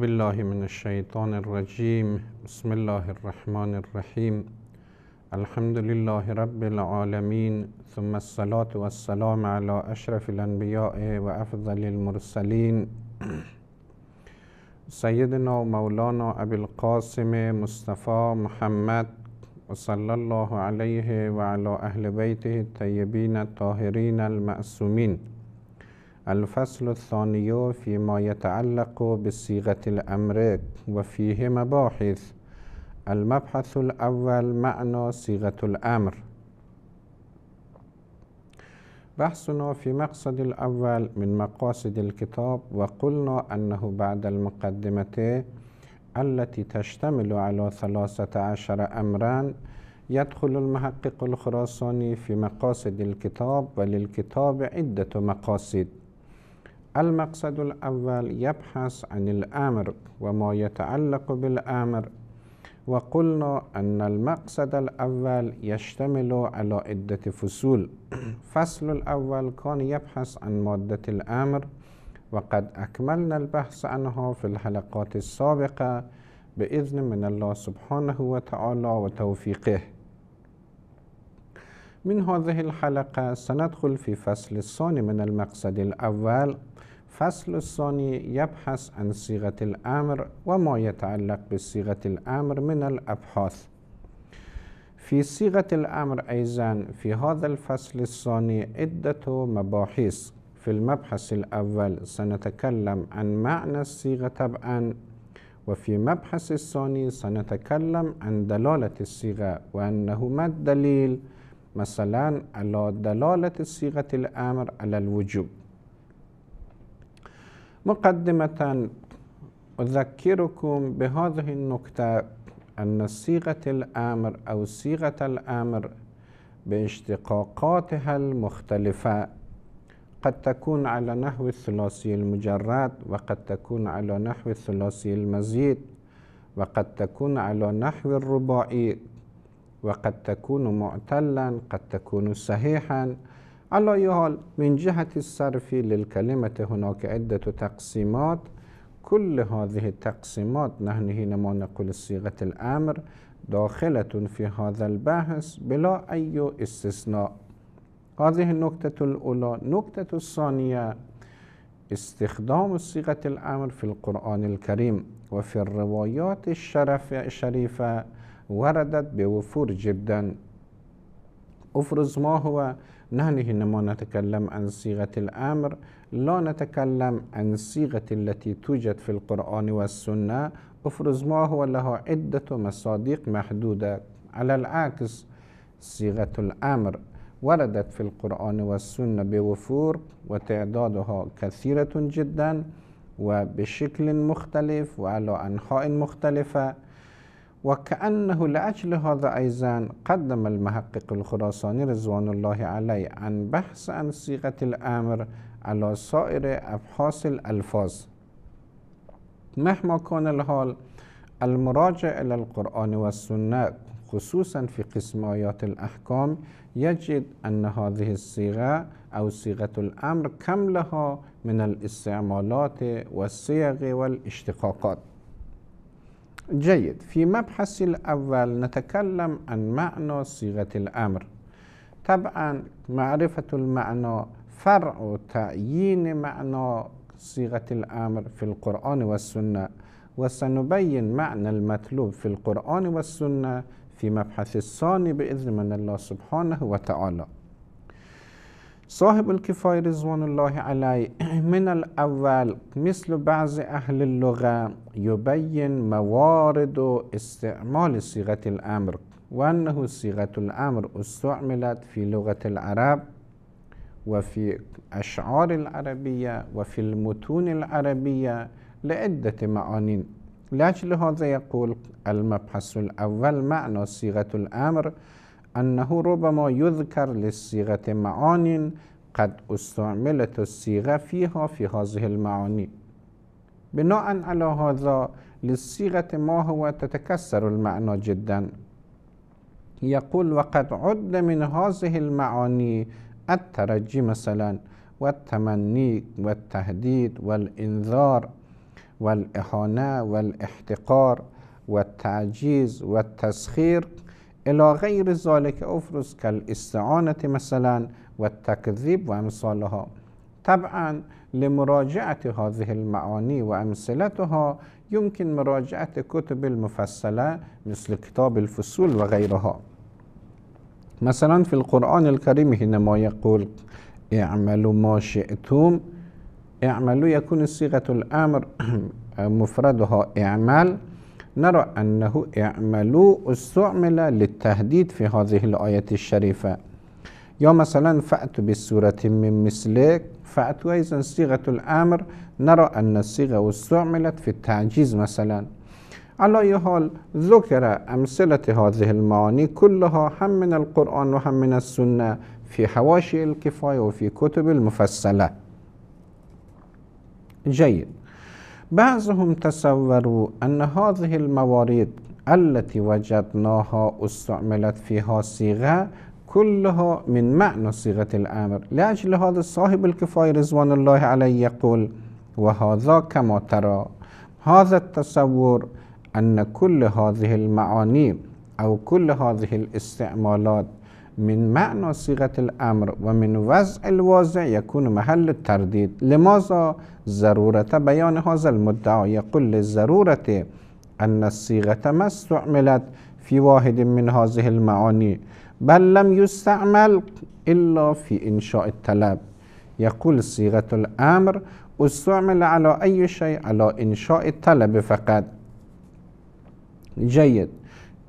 بالله من الشيطان الرجيم بسم الله الرحمن الرحيم الحمد لله رب العالمين ثم الصلاة والسلام على أشرف الأنبياء وأفضل المرسلين سيدنا مولانا أبي القاسم مصطفى محمد وصلى الله عليه وعلى أهل بيته الطيبين الطاهرين المأسومين الفصل الثاني فيما يتعلق بصيغة الأمر وفيه مباحث المبحث الأول معنى صيغة الأمر بحثنا في مقصد الأول من مقاصد الكتاب وقلنا أنه بعد المقدمة التي تشتمل على ثلاثة عشر أمرا يدخل المحقق الخراساني في مقاصد الكتاب وللكتاب عدة مقاصد المقصد الأول يبحث عن الأمر وما يتعلق بالأمر وقلنا أن المقصد الأول يشتمل على عدة فصول فصل الأول كان يبحث عن مادة الأمر وقد أكملنا البحث عنها في الحلقات السابقة بإذن من الله سبحانه وتعالى وتوفيقه من هذه الحلقة سندخل في فصل الثاني من المقصد الأول الفصل الثاني يبحث عن صيغة الأمر وما يتعلق بصيغة الأمر من الأبحاث في صيغة الأمر أيضا في هذا الفصل الثاني عدة مباحث في المبحث الأول سنتكلم عن معنى الصيغة طبعا وفي المبحث الثاني سنتكلم عن دلالة الصيغة وأنه ما الدليل مثلا على دلالة صيغة الأمر على الوجوب مقدمة أذكركم بهذه النقطة أن صيغة الأمر أو صيغة الأمر باشتقاقاتها المختلفة قد تكون على نحو الثلاثي المجرد وقد تكون على نحو الثلاثي المزيد وقد تكون على نحو الرباعي وقد تكون معتلا قد تكون صحيحا على أي حال من جهة الصرف للكلمة هناك عدة تقسيمات كل هذه التقسيمات نحن حينما نقول صيغة الأمر داخلة في هذا البحث بلا أي استثناء هذه النقطة الأولى نقطة الثانية استخدام صيغة الأمر في القرآن الكريم وفي الروايات الشريفة وردت بوفور جدا أفرز ما هو نحن حينما نتكلم عن صيغة الأمر لا نتكلم عن صيغة التي توجد في القرآن والسنة أفرز ما هو لها عدة مصادق محدودة على العكس صيغة الأمر وردت في القرآن والسنة بوفور وتعدادها كثيرة جدا وبشكل مختلف وعلى أنحاء مختلفة وكأنه لأجل هذا أيضا قدم المحقق الخراساني رضوان الله عليه عن بحث عن صيغة الأمر على سائر أبحاث الألفاظ مهما كان الحال المراجع إلى القرآن والسنة خصوصا في قسم آيات الأحكام يجد أن هذه الصيغة أو صيغة الأمر كم لها من الاستعمالات والصيغ والاشتقاقات جيد في مبحث الأول نتكلم عن معنى صيغة الأمر طبعا معرفة المعنى فرع تعيين معنى صيغة الأمر في القرآن والسنة وسنبين معنى المطلوب في القرآن والسنة في مبحث الثاني بإذن من الله سبحانه وتعالى صاحب الكفاية رضوان الله عليه من الأول مثل بعض أهل اللغة يبين موارد استعمال صيغة الأمر وأنه صيغة الأمر استعملت في لغة العرب وفي أشعار العربية وفي المتون العربية لعدة معاني لأجل هذا يقول المبحث الأول معنى صيغة الأمر أنه ربما يذكر للصيغة معان قد استعملت الصيغة فيها في هذه المعاني بناء على هذا للصيغة ما هو تتكسر المعنى جدا يقول وقد عد من هذه المعاني الترجي مثلا والتمني والتهديد والإنذار والإهانة والاحتقار والتعجيز والتسخير إلى غير ذلك أفرز كالاستعانة مثلا والتكذيب وأمثالها طبعا لمراجعة هذه المعاني وأمثلتها يمكن مراجعة كتب المفصلة مثل كتاب الفصول وغيرها مثلا في القرآن الكريم حينما يقول اعملوا ما شئتم اعملوا يكون صيغة الأمر مفردها اعمل نرى أنه اعملوا استعمل للتهديد في هذه الآية الشريفة يا مثلا فأت بسورة من مثلك فأت و صيغة الامر نرى ان الصيغة استعملت في التعجيز مثلا على أي حال ذكر أمثلة هذه المعاني كلها هم من القرآن وهم من السنة في حواشي الكفاية وفي كتب المفصلة جيد بعضهم تصوروا أن هذه الموارد التي وجدناها استعملت فيها صيغة كلها من معنى صيغة الأمر لأجل هذا صاحب الكفاية رضوان الله عليه يقول وهذا كما ترى هذا التصور أن كل هذه المعاني أو كل هذه الاستعمالات من معنى صيغة الأمر ومن وضع الواضع يكون محل الترديد لماذا ضرورة بيان هذا المدعى يقول للضرورة أن الصيغة ما استعملت في واحد من هذه المعاني بل لم يستعمل إلا في إنشاء الطلب يقول صيغة الأمر استعمل على أي شيء على إنشاء الطلب فقط جيد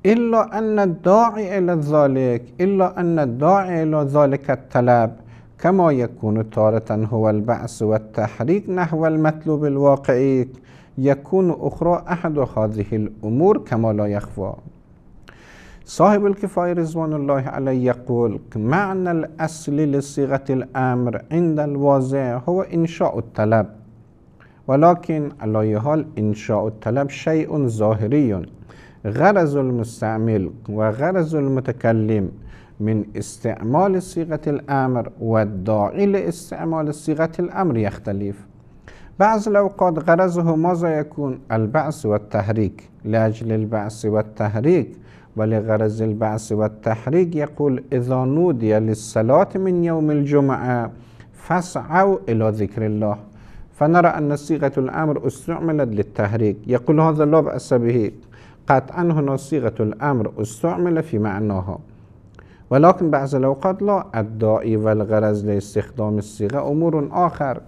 إلا أن الداعي إلى ذلك إلا أن الداعي إلى ذلك الطلب كما يكون تارة هو البعث والتحريك نحو المطلوب الواقعي يكون أخرى أحد هذه الأمور كما لا يخفى صاحب الكفاية رضوان الله عليه يقول معنى الأصل لصيغة الأمر عند الواضع هو إنشاء الطلب ولكن على حال إنشاء الطلب شيء ظاهري غرز المستعمل وغرز المتكلم من استعمال صيغة الأمر والداعي لاستعمال صيغة الأمر يختلف بعض الأوقات غرزه ماذا يكون البعث والتحريك لأجل البعث والتحريك ولغرز البعث والتحريك يقول إذا نودي للصلاة من يوم الجمعة فاسعوا إلى ذكر الله فنرى أن صيغة الأمر استعملت للتحريك يقول هذا لا بأس به قطعا هنا صيغة الأمر استعمل في معناها ولكن بعض الأوقات لا الداعي والغرز لاستخدام الصيغة أمور آخر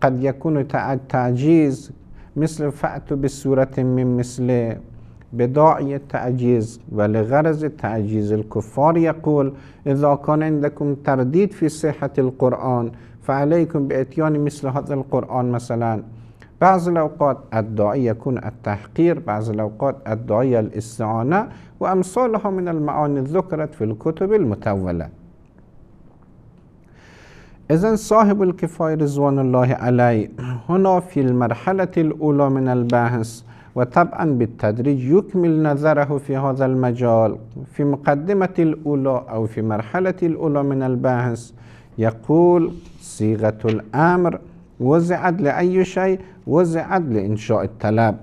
قد يكون تعجيز مثل فأت بصورة من مثل بداعي التعجيز ولغرز تعجيز الكفار يقول إذا كان عندكم ترديد في صحة القرآن فعليكم بإتيان مثل هذا القرآن مثلا بعض الأوقات الدعية يكون التحقير بعض الأوقات الدعية الاستعانة وأمثالها من المعاني ذكرت في الكتب المتولة إذا صاحب الكفاية رضوان الله عليه هنا في المرحلة الأولى من البحث وطبعا بالتدريج يكمل نظره في هذا المجال في مقدمة الأولى أو في مرحلة الأولى من البحث يقول صيغة الأمر وزعت لأي شيء وزعت لإنشاء التلاب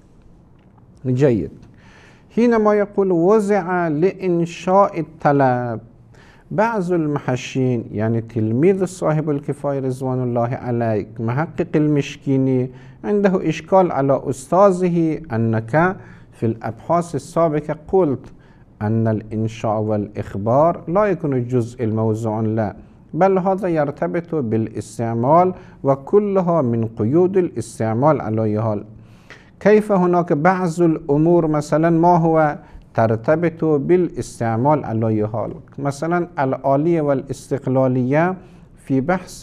جيد حينما يقول وزع لإنشاء التلاب بعض المحشين يعني تلميذ صاحب الكفاية رضوان الله عليك محقق المشكيني عنده إشكال على أستاذه أنك في الأبحاث السابقة قلت أن الإنشاء والإخبار لا يكون جزء الموزوع لا بل هذا يرتبط بالاستعمال وكلها من قيود الاستعمال على حال كيف هناك بعض الأمور مثلا ما هو ترتبط بالاستعمال على حال مثلا الآلية والاستقلالية في بحث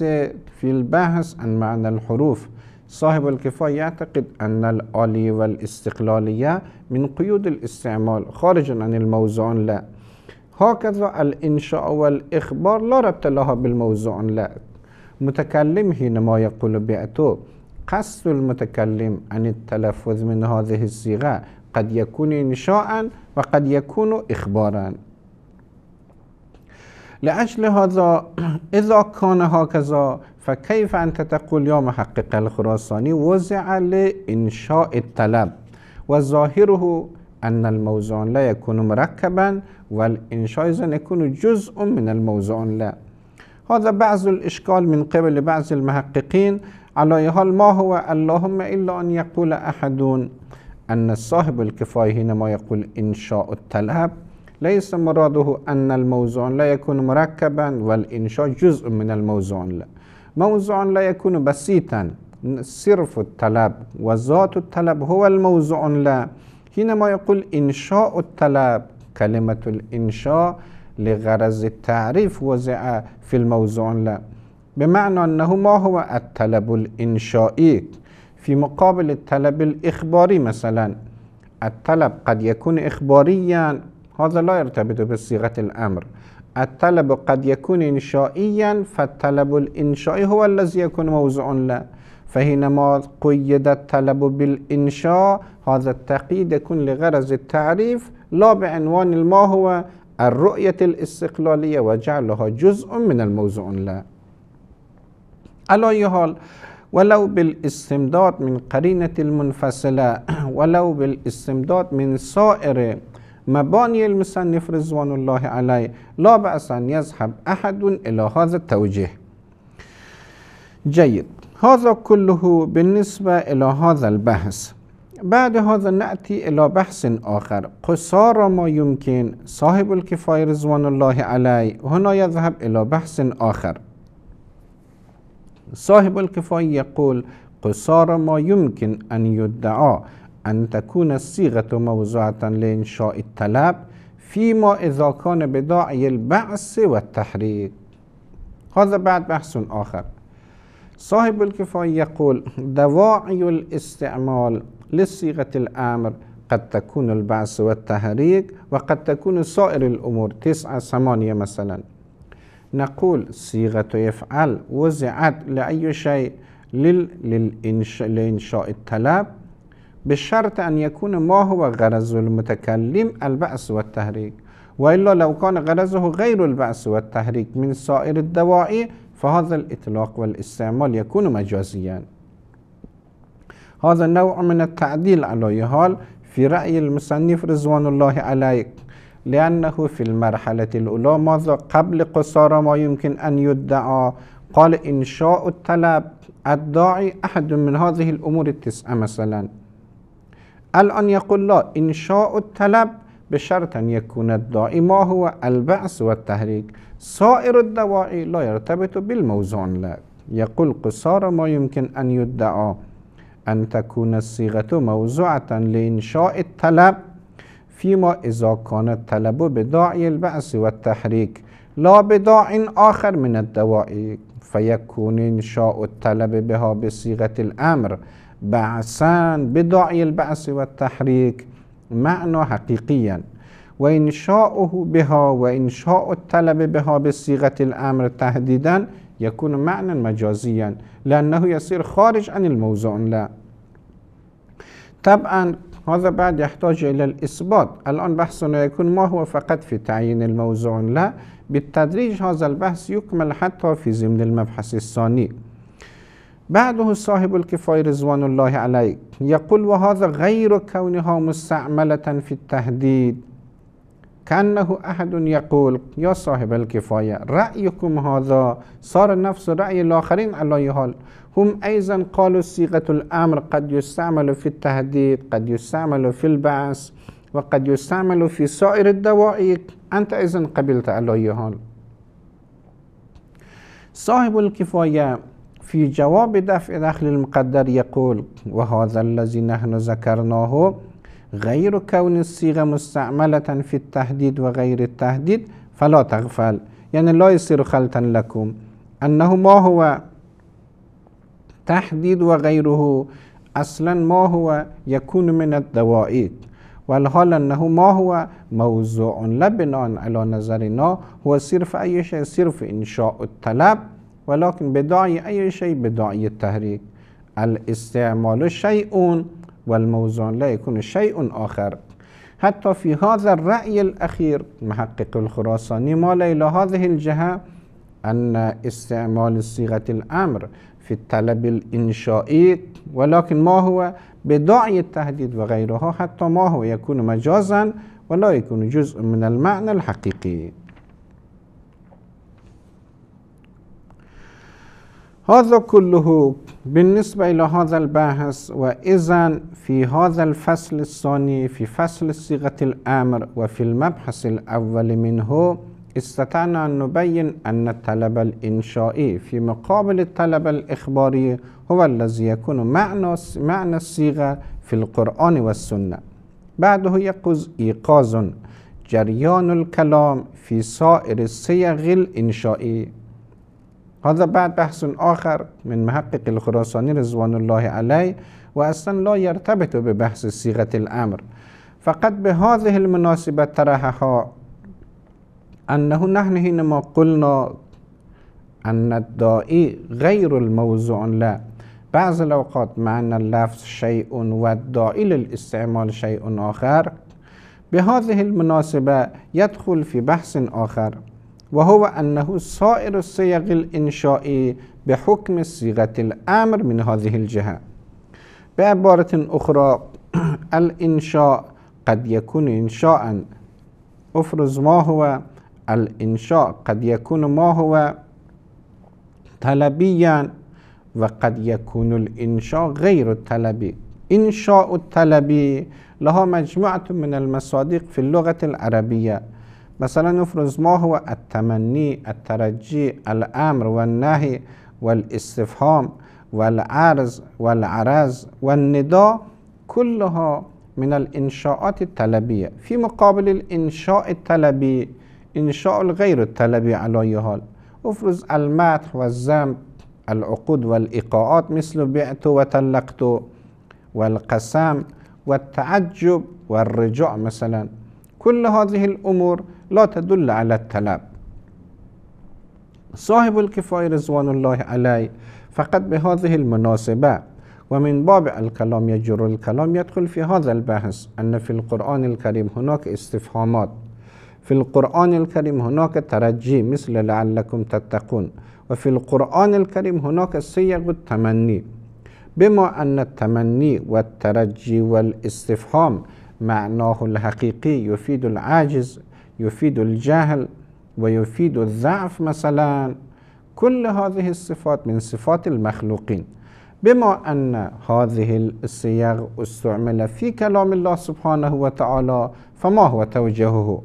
في البحث عن معنى الحروف صاحب الكفاية يعتقد أن الآلية والاستقلالية من قيود الاستعمال خارج عن الموزون لا هكذا الإنشاء والإخبار لا ربط لها بالموضوع لا متكلم حينما يقول بعته قصد المتكلم عن التلفظ من هذه الصيغة قد يكون إنشاء وقد يكون إخبارا لأجل هذا إذا كان هكذا فكيف أنت تقول يا محقق الخراساني وزع لإنشاء الطلب وظاهره أن الموزون لا يكون مركبا والإنشايزن يكون جزء من الموزون لا هذا بعض الإشكال من قبل بعض المحققين على حال ما هو اللهم إلا أن يقول أحد أن صاحب الكفاية حينما يقول إنشاء التلهب ليس مراده أن الموزون لا يكون مركبا والإنشاء جزء من الموزون لا موزون لا يكون بسيطا صرف الطلب وذات الطلب هو الموزون لا حينما يقول إنشاء الطلب كلمة الإنشاء لغرض التعريف وزع في الموضوع لا بمعنى أنه ما هو الطلب الإنشائي في مقابل الطلب الإخباري مثلا الطلب قد يكون إخباريا هذا لا يرتبط بصيغة الأمر الطلب قد يكون إنشائيا فالطلب الإنشائي هو الذي يكون موضوع له فحينما قيد الطلب بالإنشاء هذا التقييد يكون لغرض التعريف لا بعنوان ما هو الرؤية الاستقلالية وجعلها جزء من الموضوع لا على حال ولو بالاستمداد من قرينة المنفصلة ولو بالاستمداد من سائر مباني المصنف رضوان الله عليه لا بأس أن يذهب أحد إلى هذا التوجيه جيد هذا كله بالنسبة إلى هذا البحث بعد هذا نأتي إلى بحث آخر قصار ما يمكن صاحب الكفاية رضوان الله عليه هنا يذهب إلى بحث آخر صاحب الكفاية يقول قصار ما يمكن أن يدعى أن تكون الصيغة موضوعة لإنشاء الطلب فيما إذا كان بداعي البعث والتحريك هذا بعد بحث آخر صاحب الكفاية يقول دواعي الاستعمال لصيغة الأمر قد تكون البعث والتحريك وقد تكون سائر الأمور تسعة ثمانية مثلا نقول صيغة يفعل وزعت لأي شيء للإنشاء لإنشاء الطلب بشرط أن يكون ما هو غرض المتكلم البعث والتحريك وإلا لو كان غرضه غير البعث والتحريك من سائر الدواعي فهذا الإطلاق والاستعمال يكون مجازيا هذا نوع من التعديل على حال في رأي المصنف رضوان الله عليك لأنه في المرحلة الأولى ماذا قبل قصارى ما يمكن أن يدعى قال إنشاء الطلب الداعي أحد من هذه الأمور التسعة مثلا الآن يقول لا إنشاء الطلب بشرط أن يكون الداعي ما هو البعث والتحريك سائر الدواعي لا يرتبط بالموضوع لا يقول قصار ما يمكن أن يدعى أن تكون الصيغة موزوعة لإنشاء الطلب فيما إذا كان الطلب بداعي البعث والتحريك لا بداع آخر من الدواعي فيكون إنشاء الطلب بها بصيغة الأمر بعثا بداعي البعث والتحريك معنى حقيقيا وإنشاؤه بها وإنشاء الطلب بها بصيغة الأمر تهديدا يكون معنى مجازيا لأنه يصير خارج عن الموضوع لا طبعا هذا بعد يحتاج إلى الإثبات الآن بحثنا يكون ما هو فقط في تعيين الموضوع لا بالتدريج هذا البحث يكمل حتى في ضمن المبحث الثاني بعده صاحب الكفاية رضوان الله عليك يقول وهذا غير كونها مستعملة في التهديد كأنه أحد يقول يا صاحب الكفاية رأيكم هذا صار نفس رأي الآخرين على أي حال هم أيضا قالوا صيغة الأمر قد يستعمل في التهديد قد يستعمل في البعث وقد يستعمل في سائر الدوائر أنت أيضا قبلت على أي حال صاحب الكفاية في جواب دفع دخل المقدر يقول وهذا الذي نحن ذكرناه غير كون الصيغة مستعملة في التهديد وغير التهديد فلا تغفل يعني لا يصير خلطا لكم أنه ما هو تحديد وغيره أصلا ما هو يكون من الدوائد والحال أنه ما هو موضوع لبنان على نظرنا هو صرف أي شيء صرف إنشاء الطلب ولكن بدعي أي شيء بدعي التحريك الاستعمال شيء والموزون لا يكون شيء آخر حتى في هذا الرأي الأخير محقق الخراساني مال إلى هذه الجهة أن استعمال صيغة الأمر في الطلب الإنشائي ولكن ما هو بدعي التهديد وغيرها حتى ما هو يكون مجازا ولا يكون جزء من المعنى الحقيقي هذا كله بالنسبة إلى هذا الباحث وإذا في هذا الفصل الثاني في فصل صيغة الأمر وفي المبحث الأول منه استطعنا أن نبين أن الطلب الإنشائي في مقابل الطلب الإخباري هو الذي يكون معنى معنى الصيغة في القرآن والسنة بعده يقز إيقاظ جريان الكلام في سائر الصيغ الإنشائي هذا بعد بحث آخر من محقق الخراساني رضوان الله عليه وأصلا لا يرتبط ببحث صيغة الأمر فقط بهذه المناسبة طرحها أنه نحن حينما قلنا أن الداعي غير الموضوع له بعض الأوقات معنى اللفظ شيء والداعي للاستعمال شيء آخر بهذه المناسبة يدخل في بحث آخر وهو أنه سائر الصيغ الإنشائي بحكم صيغة الأمر من هذه الجهة بعبارة أخرى الإنشاء قد يكون إنشاء أفرز ما هو الإنشاء قد يكون ما هو طلبيا وقد يكون الإنشاء غير طلبي إنشاء الطلبي لها مجموعة من المصادق في اللغة العربية مثلا نفرز ما هو التمني الترجي الأمر والنهي والاستفهام والعرض والعرز والنداء كلها من الإنشاءات الطلبية في مقابل الإنشاء الطلبي إنشاء الغير الطلبي على أي حال أفرز المدح والذم العقود والإيقاعات مثل بعت وتلقت والقسم والتعجب والرجوع مثلا كل هذه الأمور لا تدل على الطلب صاحب الكفاية رضوان الله عليه فقط بهذه المناسبة ومن باب الكلام يجر الكلام يدخل في هذا البحث أن في القرآن الكريم هناك استفهامات في القرآن الكريم هناك ترجي مثل لعلكم تتقون وفي القرآن الكريم هناك صيغ التمني بما أن التمني والترجي والاستفهام معناه الحقيقي يفيد العاجز يفيد الجهل ويفيد الضعف مثلا كل هذه الصفات من صفات المخلوقين بما أن هذه الصيغ استعمل في كلام الله سبحانه وتعالى فما هو توجهه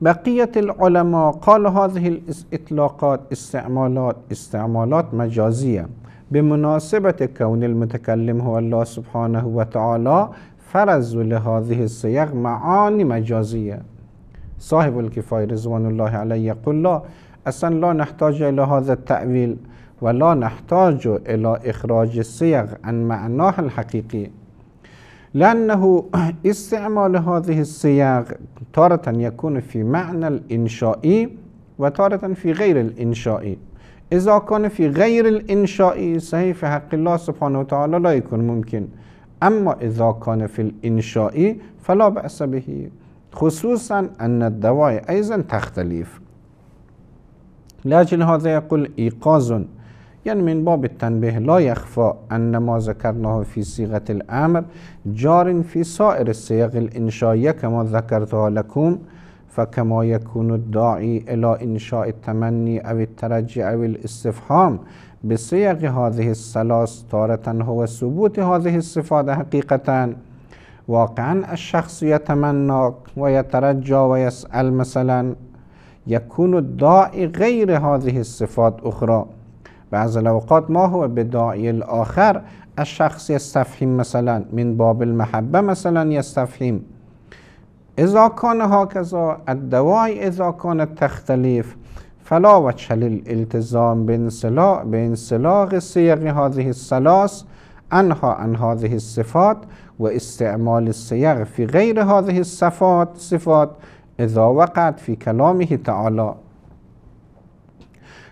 بقية العلماء قال هذه الإطلاقات استعمالات استعمالات مجازية بمناسبة كون المتكلم هو الله سبحانه وتعالى فرز لهذه السیغ معانی مجازیه صاحب الکفای رضوان الله علیه قل اصلا لا نحتاج الی هذا التعویل ولا نحتاج الی اخراج سیغ عن معناه الحقیقی لانه استعمال هذه السياق تارة يكون في معنى الإنشائي وتارة في غير الإنشائي اذا كان في غير الإنشائي صحيح في حق الله سبحانه وتعالى لا يكون ممکن أما إذا كان في الإنشاء فلا بأس به خصوصا أن الدواء أيضا تختلف لأجل هذا يقول إيقاظ يعني من باب التنبيه لا يخفى أن ما ذكرناه في صيغة الأمر جار في سائر الصيغ الإنشائية كما ذكرتها لكم فكما يكون الداعي إلى إنشاء التمني أو الترجي أو الاستفهام به سیق هذه السلاس تارة هو ثبوت هذه الصفات حقیقتا واقعا الشخص یتمنی و یترجا و مثلا یکون داعی غیر هذه الصفات اخرى بعض الاوقات ما هو به داعی الاخر الشخص یستفهیم مثلا من باب المحبه مثلا یستفهیم اذا کان هاکذا الدواعی اذا کان تختلف فلا وجه للالتزام بانسلاق بانسلاق هذه الثلاث انها ان هذه الصفات و استعمال في فی غیر هذه الصفات صفات اذا وقعت فی کلامه تعالی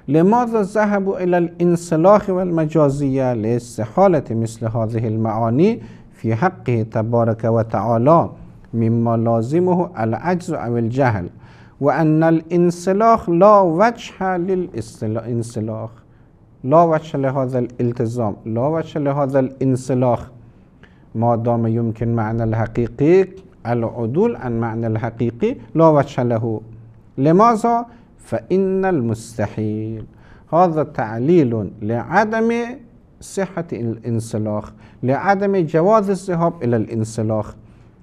لماذا ذهبوا الى الانسلاخ والمجازية لاستحالة مثل هذه المعاني في حقه تبارك و تعالی مما لازمه العجز او الجهل وأن الانسلاخ لا وجه للانسلاخ لا وجه لهذا الالتزام لا وجه لهذا الانسلاخ ما دام يمكن معنى الحقيقي العدول عن معنى الحقيقي لا وجه له لماذا؟ فإن المستحيل هذا تعليل لعدم صحة الانسلاخ لعدم جواز الذهاب إلى الانسلاخ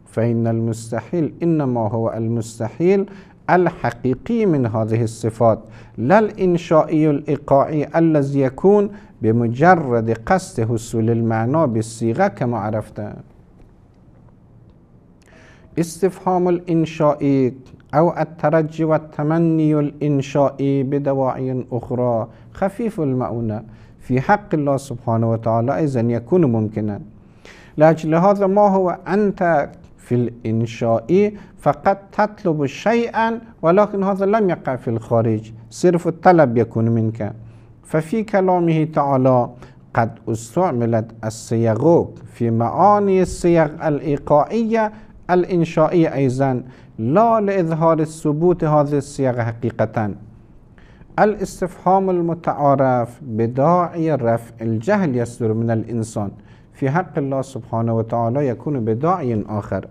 فإن المستحيل إنما هو المستحيل الحقيقي من هذه الصفات لا الإنشائي الإيقاعي الذي يكون بمجرد قصد حصول المعنى بالصيغة كما عرفت استفهام الإنشائي أو الترجي والتمني الإنشائي بدواعي أخرى خفيف المؤونة في حق الله سبحانه وتعالى إذا يكون ممكنا لأجل هذا ما هو أنت في الإنشاء فقد تطلب شيئا ولكن هذا لم يقع في الخارج صرف الطلب يكون منك ففي كلامه تعالى قد استعملت السياغ في معاني الصيغ الإيقاعية الإنشائية أيضا لا لإظهار الثبوت هذه الصيغة حقيقة الاستفهام المتعارف بداعي رفع الجهل يصدر من الإنسان في حق الله سبحانه وتعالى يكون بداعي آخر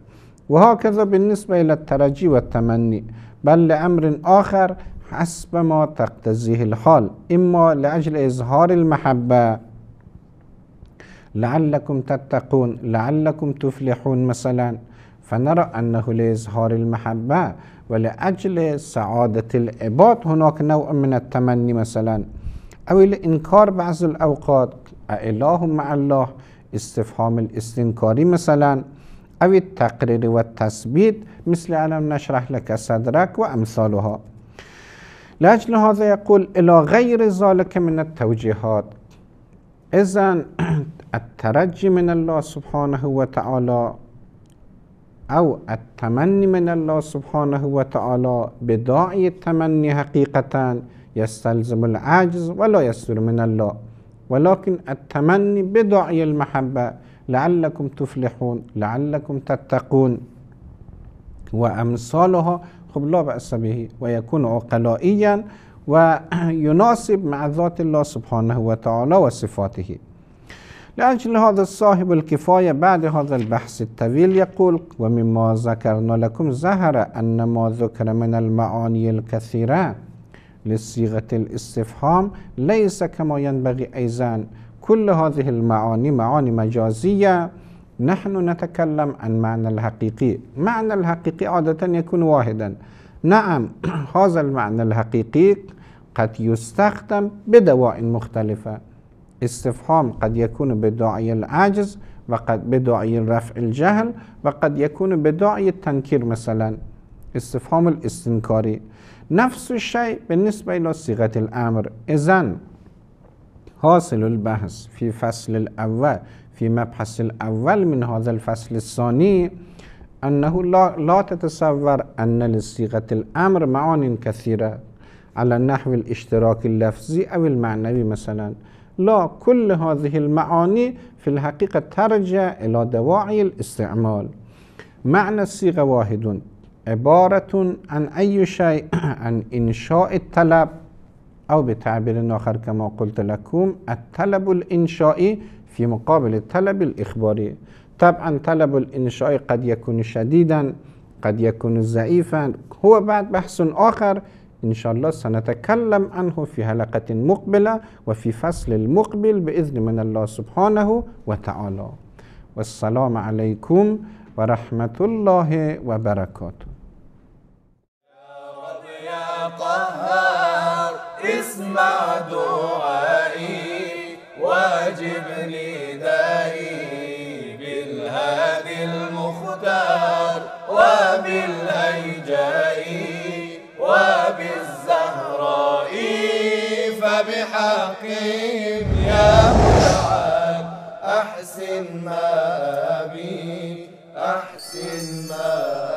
وهكذا بالنسبة إلى الترجي والتمني بل لأمر آخر حسب ما تقتضيه الحال إما لأجل إظهار المحبة لعلكم تتقون لعلكم تفلحون مثلا فنرى أنه لإظهار المحبة ولأجل سعادة العباد هناك نوع من التمني مثلا أو الإنكار بعض الأوقات أإله مع الله استفهام الاستنكاري مثلا أو التقرير والتثبيت مثل ألم نشرح لك صدرك وأمثالها لأجل هذا يقول إلى غير ذلك من التوجيهات إذا الترجي من الله سبحانه وتعالى أو التمني من الله سبحانه وتعالى بداعي التمني حقيقة يستلزم العجز ولا يصدر من الله ولكن التمني بداعي المحبة لعلكم تفلحون لعلكم تتقون وأمثالها خب لا بأس به ويكون عقلائيا ويناسب مع ذات الله سبحانه وتعالى وصفاته لأجل هذا الصاحب الكفاية بعد هذا البحث الطويل يقول ومما ذكرنا لكم ظهر أن ما ذكر من المعاني الكثيرة لصيغة الاستفهام ليس كما ينبغي أيضا كل هذه المعاني معاني مجازية نحن نتكلم عن معنى الحقيقي معنى الحقيقي عادة يكون واحدا نعم هذا المعنى الحقيقي قد يستخدم بدواء مختلفة استفهام قد يكون بدعي العجز وقد بدعي رفع الجهل وقد يكون بدعي التنكير مثلا استفهام الاستنكاري نفس الشيء بالنسبة إلى صيغة الأمر إذن حاصل البحث في فصل الأول في مبحث الأول من هذا الفصل الثاني أنه لا, لا تتصور أن لصيغة الأمر معان كثيرة على نحو الاشتراك اللفظي أو المعنوي مثلا لا كل هذه المعاني في الحقيقة ترجع إلى دواعي الاستعمال معنى الصيغة واحد عبارة عن أي شيء عن إنشاء الطلب أو بتعبير آخر كما قلت لكم الطلب الإنشائي في مقابل الطلب الإخباري طبعا طلب الإنشائي قد يكون شديدا قد يكون ضعيفا هو بعد بحث آخر إن شاء الله سنتكلم عنه في حلقة مقبلة وفي فصل المقبل بإذن من الله سبحانه وتعالى والسلام عليكم ورحمة الله وبركاته يا رب يا قهار اسمع دعائي واجب ندائي بالهادي المختار وبالهيجاء وبالزهراء فبحقهم يا مشعل أحسن ما أبي أحسن ما أبي